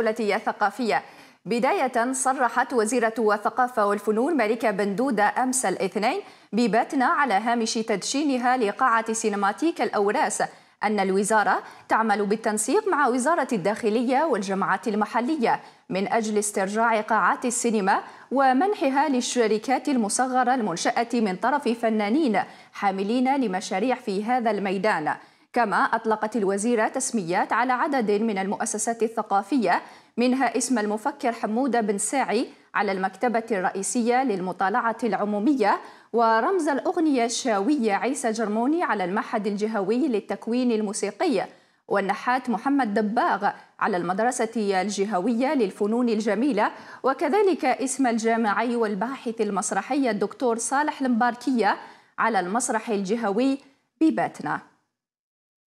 الدولة الثقافية بداية صرحت وزيرة الثقافة والفنون بن بندودة أمس الاثنين بباتنا على هامش تدشينها لقاعة سينماتيك الأوراس أن الوزارة تعمل بالتنسيق مع وزارة الداخلية والجماعات المحلية من أجل استرجاع قاعات السينما ومنحها للشركات المصغرة المنشأة من طرف فنانين حاملين لمشاريع في هذا الميدان كما أطلقت الوزيرة تسميات على عدد من المؤسسات الثقافية منها اسم المفكر حمودة بن ساعي على المكتبة الرئيسية للمطالعة العمومية ورمز الأغنية الشاوية عيسى جرموني على المعهد الجهوي للتكوين الموسيقي والنحات محمد دباغ على المدرسة الجهوية للفنون الجميلة وكذلك اسم الجامعي والباحث المسرحي الدكتور صالح المباركية على المسرح الجهوي بباتنا